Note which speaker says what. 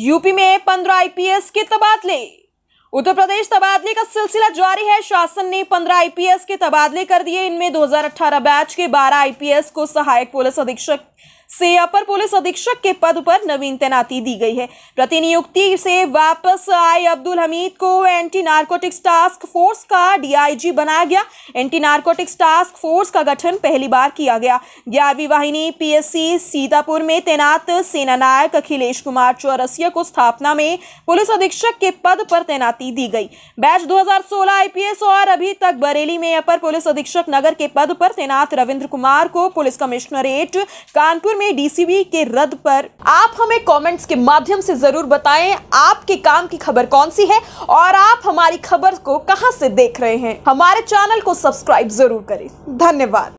Speaker 1: UP में पंद्रह IPS के तबादले उत्तर प्रदेश तबादले का सिलसिला जारी है शासन ने पंद्रह आईपीएस के तबादले कर दिए इनमें 2018 बैच के 12 आईपीएस को सहायक पुलिस अधीक्षक से अपर पुलिस अधीक्षक के पद पर नवीन तैनाती दी गई है प्रतिनियुक्ति से वापस आए अब्दुल हमीद को एंटी नार्कोटिक्स टास्क फोर्स का डीआईजी बनाया गया एंटी नार्कोटिक्स टास्क फोर्स का गठन पहली बार किया गया ग्यारहवीं वाहिनी पीएससी सीतापुर में तैनात सेना नायक अखिलेश कुमार चौरसिया को स्थापना में पुलिस अधीक्षक के पद पर तैनाती दी गई बैच दो आईपीएस और अभी तक बरेली में अपर पुलिस अधीक्षक नगर के पद पर तैनात रविंद्र कुमार को पुलिस कमिश्नरेट कानपुर में डीसीबी के रद्द पर आप हमें कमेंट्स के माध्यम से जरूर बताएं आपके काम की खबर कौन सी है और आप हमारी खबर को कहां से देख रहे हैं हमारे चैनल को सब्सक्राइब जरूर करें धन्यवाद